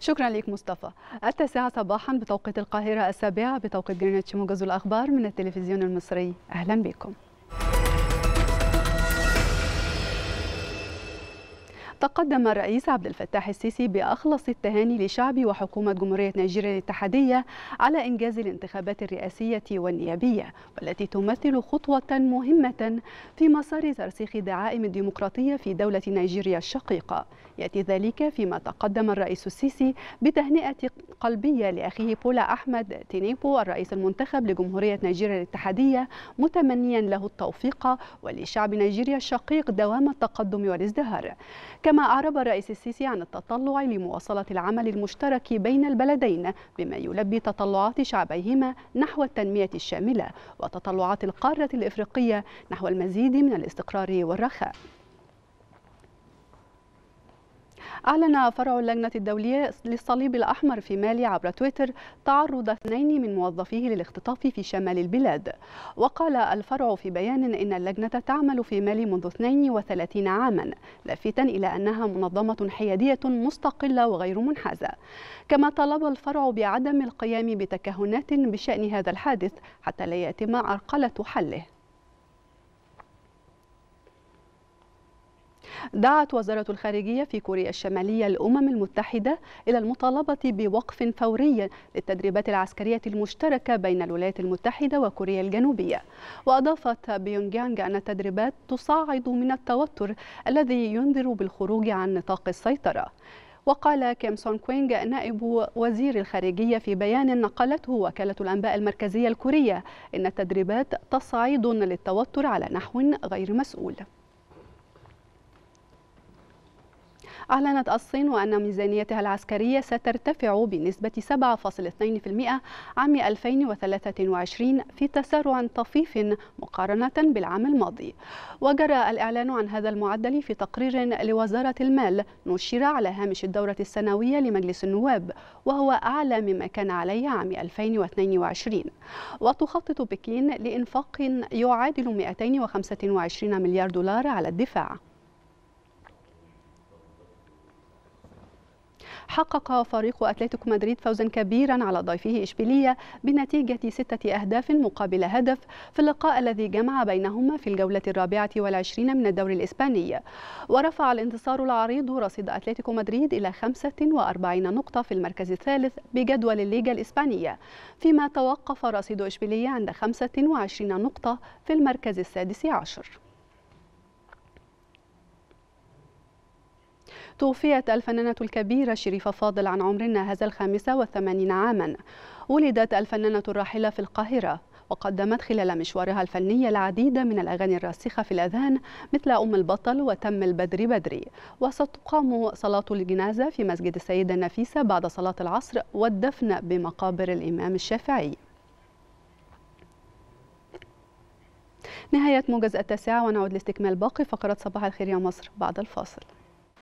شكرا لك مصطفى التاسعة صباحا بتوقيت القاهرة السابعة بتوقيت جرينتش موجز الأخبار من التلفزيون المصري أهلا بكم تقدم الرئيس عبد الفتاح السيسي بأخلص التهاني لشعب وحكومة جمهورية نيجيريا الاتحادية على إنجاز الانتخابات الرئاسية والنيابية والتي تمثل خطوة مهمة في مسار ترسيخ دعائم الديمقراطية في دولة نيجيريا الشقيقة يأتي ذلك فيما تقدم الرئيس السيسي بتهنئة قلبية لأخيه بولا أحمد تينيبو الرئيس المنتخب لجمهورية نيجيريا الاتحادية متمنيا له التوفيق ولشعب نيجيريا الشقيق دوام التقدم والازدهار كما أعرب الرئيس السيسي عن التطلع لمواصلة العمل المشترك بين البلدين بما يلبي تطلعات شعبيهما نحو التنمية الشاملة وتطلعات القارة الإفريقية نحو المزيد من الاستقرار والرخاء أعلن فرع اللجنة الدولية للصليب الأحمر في مالي عبر تويتر تعرض اثنين من موظفيه للاختطاف في شمال البلاد وقال الفرع في بيان إن اللجنة تعمل في مالي منذ 32 عاما لافتا إلى أنها منظمة حيادية مستقلة وغير منحازة كما طلب الفرع بعدم القيام بتكهنات بشأن هذا الحادث حتى لا يتم عرقلة حله دعت وزارة الخارجية في كوريا الشمالية الأمم المتحدة إلى المطالبة بوقف فوري للتدريبات العسكرية المشتركة بين الولايات المتحدة وكوريا الجنوبية وأضافت بيونغيانغ أن التدريبات تصاعد من التوتر الذي ينذر بالخروج عن نطاق السيطرة وقال كيم سون كوينغ نائب وزير الخارجية في بيان نقلته وكالة الأنباء المركزية الكورية إن التدريبات تصعيد للتوتر على نحو غير مسؤول أعلنت الصين أن ميزانيتها العسكرية سترتفع بنسبة 7.2% عام 2023 في تسارع طفيف مقارنة بالعام الماضي وجرى الإعلان عن هذا المعدل في تقرير لوزارة المال نشر على هامش الدورة السنوية لمجلس النواب وهو أعلى مما كان عليه عام 2022 وتخطط بكين لإنفاق يعادل 225 مليار دولار على الدفاع حقق فريق أتلتيكو مدريد فوزا كبيرا على ضيفه إشبيلية بنتيجة ستة أهداف مقابل هدف في اللقاء الذي جمع بينهما في الجولة الرابعة والعشرين من الدوري الإسباني ورفع الانتصار العريض رصيد أتلتيكو مدريد إلى 45 نقطة في المركز الثالث بجدول الليغا الإسبانية فيما توقف رصيد إشبيلية عند 25 نقطة في المركز السادس عشر توفيت الفنانة الكبيرة شريفة فاضل عن عمرنا هذا الخامسة والثمانين عاما ولدت الفنانة الراحلة في القاهرة وقدمت خلال مشوارها الفني العديد من الأغاني الراسخة في الأذهان مثل أم البطل وتم البدري بدري وستقام صلاة الجنازة في مسجد السيدة النفيسة بعد صلاة العصر والدفن بمقابر الإمام الشافعي نهاية موجز التاسعة ونعود لاستكمال باقي فقرة صباح الخير يا مصر بعد الفاصل